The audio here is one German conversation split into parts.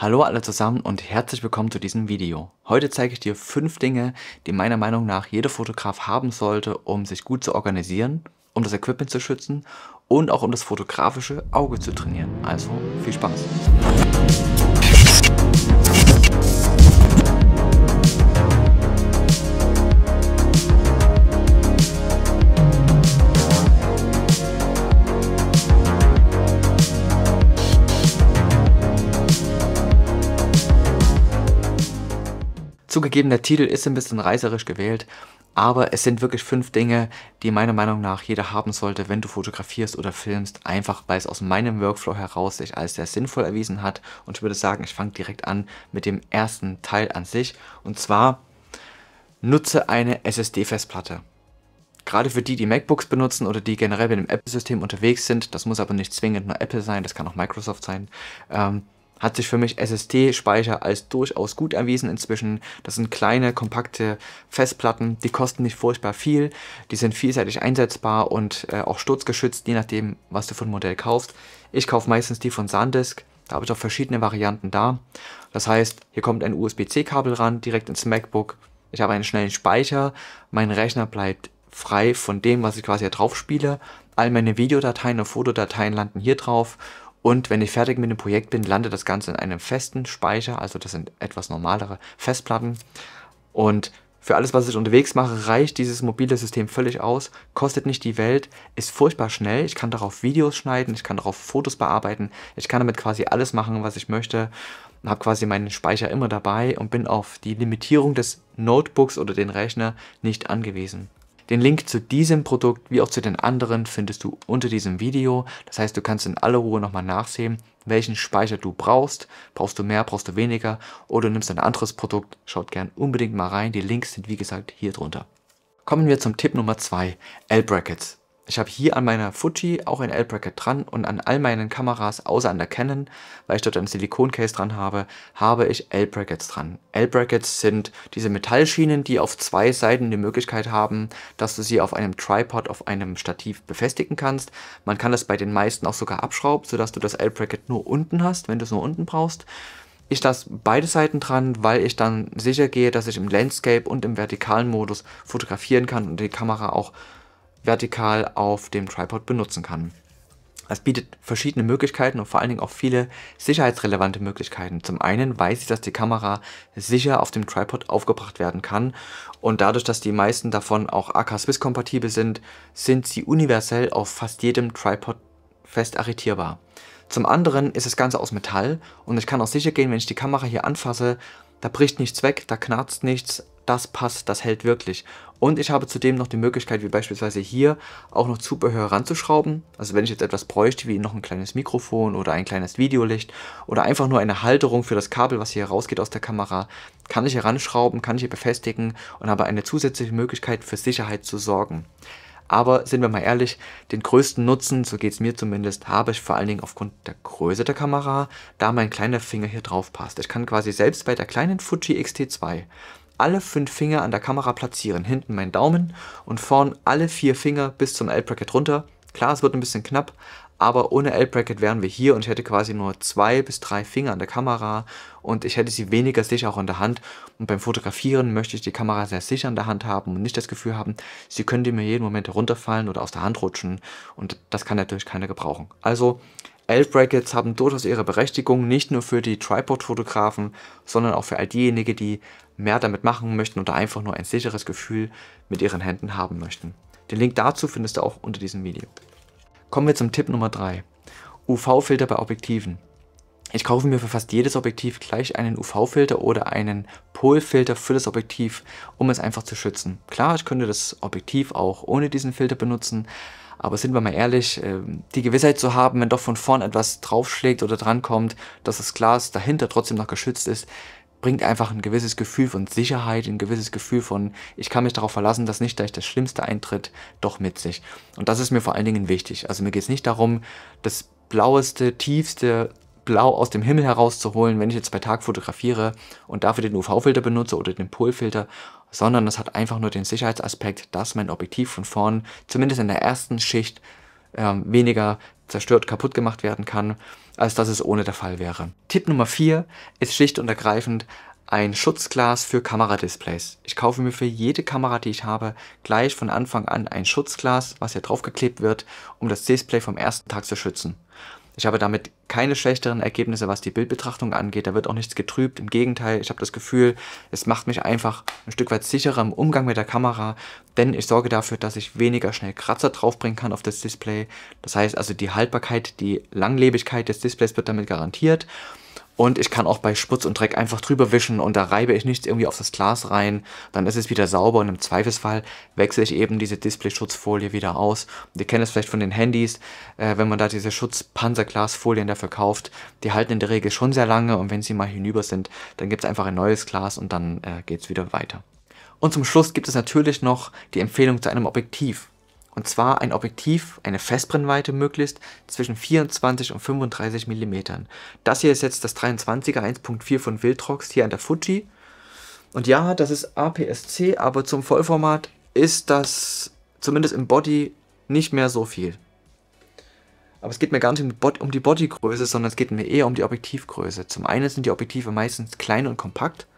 Hallo alle zusammen und herzlich willkommen zu diesem Video. Heute zeige ich dir fünf Dinge, die meiner Meinung nach jeder Fotograf haben sollte, um sich gut zu organisieren, um das Equipment zu schützen und auch um das fotografische Auge zu trainieren. Also viel Spaß! Zugegeben, der Titel ist ein bisschen reißerisch gewählt, aber es sind wirklich fünf Dinge, die meiner Meinung nach jeder haben sollte, wenn du fotografierst oder filmst, einfach weil es aus meinem Workflow heraus sich als sehr sinnvoll erwiesen hat. Und ich würde sagen, ich fange direkt an mit dem ersten Teil an sich. Und zwar nutze eine SSD-Festplatte. Gerade für die, die MacBooks benutzen oder die generell mit dem Apple-System unterwegs sind, das muss aber nicht zwingend nur Apple sein, das kann auch Microsoft sein, ähm, hat sich für mich SSD-Speicher als durchaus gut erwiesen inzwischen. Das sind kleine, kompakte Festplatten, die kosten nicht furchtbar viel, die sind vielseitig einsetzbar und äh, auch sturzgeschützt, je nachdem, was du von Modell kaufst. Ich kaufe meistens die von SanDisk, da habe ich auch verschiedene Varianten da. Das heißt, hier kommt ein USB-C-Kabel ran, direkt ins MacBook. Ich habe einen schnellen Speicher, mein Rechner bleibt frei von dem, was ich quasi hier drauf spiele. All meine Videodateien und Fotodateien landen hier drauf und wenn ich fertig mit dem Projekt bin, landet das Ganze in einem festen Speicher. Also das sind etwas normalere Festplatten. Und für alles, was ich unterwegs mache, reicht dieses mobile System völlig aus, kostet nicht die Welt, ist furchtbar schnell. Ich kann darauf Videos schneiden, ich kann darauf Fotos bearbeiten, ich kann damit quasi alles machen, was ich möchte, habe quasi meinen Speicher immer dabei und bin auf die Limitierung des Notebooks oder den Rechner nicht angewiesen. Den Link zu diesem Produkt wie auch zu den anderen findest du unter diesem Video. Das heißt, du kannst in aller Ruhe nochmal nachsehen, welchen Speicher du brauchst. Brauchst du mehr, brauchst du weniger oder du nimmst ein anderes Produkt. Schaut gern unbedingt mal rein. Die Links sind wie gesagt hier drunter. Kommen wir zum Tipp Nummer 2, L-Brackets. Ich habe hier an meiner Fuji auch ein L-Bracket dran und an all meinen Kameras, außer an der Canon, weil ich dort ein Silikoncase dran habe, habe ich L-Brackets dran. L-Brackets sind diese Metallschienen, die auf zwei Seiten die Möglichkeit haben, dass du sie auf einem Tripod, auf einem Stativ befestigen kannst. Man kann das bei den meisten auch sogar abschrauben, sodass du das L-Bracket nur unten hast, wenn du es nur unten brauchst ich lasse beide Seiten dran, weil ich dann sicher gehe, dass ich im Landscape und im vertikalen Modus fotografieren kann und die Kamera auch vertikal auf dem Tripod benutzen kann. Es bietet verschiedene Möglichkeiten und vor allen Dingen auch viele sicherheitsrelevante Möglichkeiten. Zum einen weiß ich, dass die Kamera sicher auf dem Tripod aufgebracht werden kann und dadurch, dass die meisten davon auch AK-Swiss kompatibel sind, sind sie universell auf fast jedem Tripod fest arretierbar. Zum anderen ist das Ganze aus Metall und ich kann auch sicher gehen, wenn ich die Kamera hier anfasse, da bricht nichts weg, da knarzt nichts, das passt, das hält wirklich. Und ich habe zudem noch die Möglichkeit, wie beispielsweise hier, auch noch Zubehör ranzuschrauben. Also wenn ich jetzt etwas bräuchte, wie noch ein kleines Mikrofon oder ein kleines Videolicht oder einfach nur eine Halterung für das Kabel, was hier rausgeht aus der Kamera, kann ich hier ranschrauben, kann ich hier befestigen und habe eine zusätzliche Möglichkeit, für Sicherheit zu sorgen. Aber sind wir mal ehrlich, den größten Nutzen, so geht es mir zumindest, habe ich vor allen Dingen aufgrund der Größe der Kamera, da mein kleiner Finger hier drauf passt. Ich kann quasi selbst bei der kleinen Fuji X-T2 alle fünf Finger an der Kamera platzieren. Hinten mein Daumen und vorn alle vier Finger bis zum L-Bracket runter. Klar, es wird ein bisschen knapp, aber ohne L-Bracket wären wir hier und ich hätte quasi nur zwei bis drei Finger an der Kamera und ich hätte sie weniger sicher auch in der Hand. Und beim Fotografieren möchte ich die Kamera sehr sicher in der Hand haben und nicht das Gefühl haben, sie könnte mir jeden Moment runterfallen oder aus der Hand rutschen und das kann natürlich keiner gebrauchen. Also L-Brackets haben durchaus ihre Berechtigung, nicht nur für die Tripod-Fotografen, sondern auch für all diejenigen, die mehr damit machen möchten oder einfach nur ein sicheres Gefühl mit ihren Händen haben möchten. Den Link dazu findest du auch unter diesem Video. Kommen wir zum Tipp Nummer 3. UV-Filter bei Objektiven. Ich kaufe mir für fast jedes Objektiv gleich einen UV-Filter oder einen Polfilter für das Objektiv, um es einfach zu schützen. Klar, ich könnte das Objektiv auch ohne diesen Filter benutzen, aber sind wir mal ehrlich, ähm, die Gewissheit zu haben, wenn doch von vorn etwas draufschlägt oder drankommt, dass das Glas dahinter trotzdem noch geschützt ist, bringt einfach ein gewisses Gefühl von Sicherheit, ein gewisses Gefühl von, ich kann mich darauf verlassen, dass nicht gleich das Schlimmste eintritt, doch mit sich. Und das ist mir vor allen Dingen wichtig. Also mir geht es nicht darum, das blaueste, tiefste, blau aus dem Himmel herauszuholen, wenn ich jetzt bei Tag fotografiere und dafür den UV-Filter benutze oder den Polfilter, sondern das hat einfach nur den Sicherheitsaspekt, dass mein Objektiv von vorn, zumindest in der ersten Schicht, äh, weniger zerstört, kaputt gemacht werden kann, als dass es ohne der Fall wäre. Tipp Nummer 4 ist schlicht und ergreifend ein Schutzglas für Kameradisplays. Ich kaufe mir für jede Kamera, die ich habe, gleich von Anfang an ein Schutzglas, was hier draufgeklebt wird, um das Display vom ersten Tag zu schützen. Ich habe damit keine schlechteren Ergebnisse, was die Bildbetrachtung angeht. Da wird auch nichts getrübt. Im Gegenteil, ich habe das Gefühl, es macht mich einfach ein Stück weit sicherer im Umgang mit der Kamera, denn ich sorge dafür, dass ich weniger schnell Kratzer draufbringen kann auf das Display. Das heißt also, die Haltbarkeit, die Langlebigkeit des Displays wird damit garantiert. Und ich kann auch bei Sputz und Dreck einfach drüber wischen und da reibe ich nichts irgendwie auf das Glas rein. Dann ist es wieder sauber und im Zweifelsfall wechsle ich eben diese Display-Schutzfolie wieder aus. Und ihr kennt es vielleicht von den Handys, äh, wenn man da diese Schutzpanzerglasfolien dafür kauft. Die halten in der Regel schon sehr lange und wenn sie mal hinüber sind, dann gibt es einfach ein neues Glas und dann äh, geht es wieder weiter. Und zum Schluss gibt es natürlich noch die Empfehlung zu einem Objektiv. Und zwar ein Objektiv, eine Festbrennweite möglichst, zwischen 24 und 35 mm. Das hier ist jetzt das 23er 1.4 von Wildrox hier an der Fuji. Und ja, das ist APS-C, aber zum Vollformat ist das zumindest im Body nicht mehr so viel. Aber es geht mir gar nicht um die Bodygröße, sondern es geht mir eher um die Objektivgröße. Zum einen sind die Objektive meistens klein und kompakt,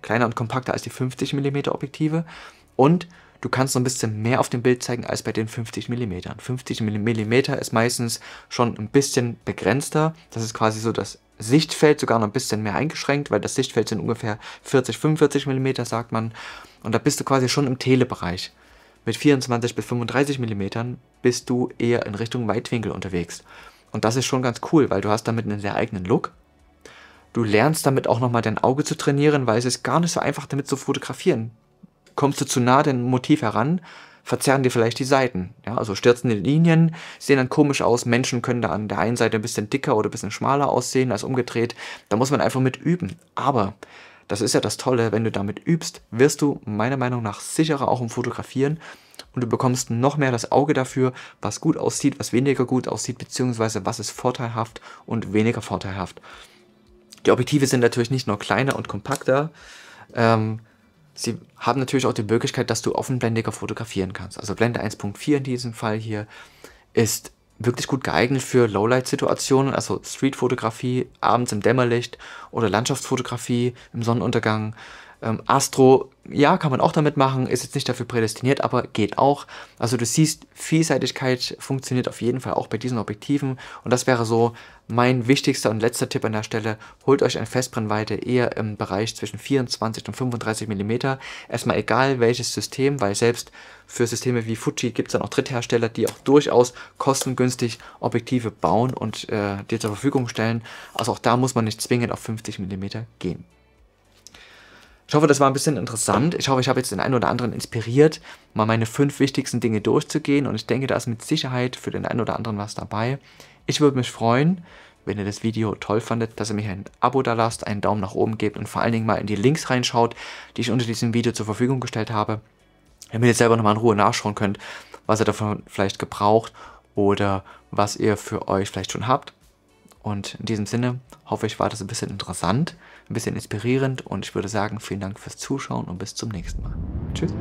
kleiner und kompakter als die 50 mm Objektive und du kannst noch ein bisschen mehr auf dem Bild zeigen als bei den 50 mm. 50 mm ist meistens schon ein bisschen begrenzter. Das ist quasi so das Sichtfeld sogar noch ein bisschen mehr eingeschränkt, weil das Sichtfeld sind ungefähr 40, 45 mm, sagt man. Und da bist du quasi schon im Telebereich. Mit 24 bis 35 mm bist du eher in Richtung Weitwinkel unterwegs. Und das ist schon ganz cool, weil du hast damit einen sehr eigenen Look. Du lernst damit auch nochmal dein Auge zu trainieren, weil es ist gar nicht so einfach damit zu fotografieren kommst du zu nah dem Motiv heran, verzerren dir vielleicht die Seiten. Ja, also stürzende Linien sehen dann komisch aus. Menschen können da an der einen Seite ein bisschen dicker oder ein bisschen schmaler aussehen als umgedreht. Da muss man einfach mit üben. Aber das ist ja das Tolle, wenn du damit übst, wirst du meiner Meinung nach sicherer auch im Fotografieren und du bekommst noch mehr das Auge dafür, was gut aussieht, was weniger gut aussieht, beziehungsweise was ist vorteilhaft und weniger vorteilhaft. Die Objektive sind natürlich nicht nur kleiner und kompakter, ähm, Sie haben natürlich auch die Möglichkeit, dass du offenblendiger fotografieren kannst. Also Blende 1.4 in diesem Fall hier ist wirklich gut geeignet für Lowlight-Situationen, also Street-Fotografie, abends im Dämmerlicht oder Landschaftsfotografie im Sonnenuntergang. Ähm, Astro, ja, kann man auch damit machen, ist jetzt nicht dafür prädestiniert, aber geht auch. Also du siehst, Vielseitigkeit funktioniert auf jeden Fall auch bei diesen Objektiven. Und das wäre so mein wichtigster und letzter Tipp an der Stelle. Holt euch eine Festbrennweite eher im Bereich zwischen 24 und 35 mm. Erstmal egal welches System, weil selbst für Systeme wie Fuji gibt es dann auch Dritthersteller, die auch durchaus kostengünstig Objektive bauen und äh, dir zur Verfügung stellen. Also auch da muss man nicht zwingend auf 50 mm gehen. Ich hoffe, das war ein bisschen interessant. Ich hoffe, ich habe jetzt den einen oder anderen inspiriert, mal meine fünf wichtigsten Dinge durchzugehen. Und ich denke, da ist mit Sicherheit für den einen oder anderen was dabei. Ich würde mich freuen, wenn ihr das Video toll fandet, dass ihr mir ein Abo da lasst, einen Daumen nach oben gebt und vor allen Dingen mal in die Links reinschaut, die ich unter diesem Video zur Verfügung gestellt habe, damit ihr selber nochmal in Ruhe nachschauen könnt, was ihr davon vielleicht gebraucht oder was ihr für euch vielleicht schon habt. Und in diesem Sinne hoffe ich, war das ein bisschen interessant, ein bisschen inspirierend und ich würde sagen, vielen Dank fürs Zuschauen und bis zum nächsten Mal. Tschüss.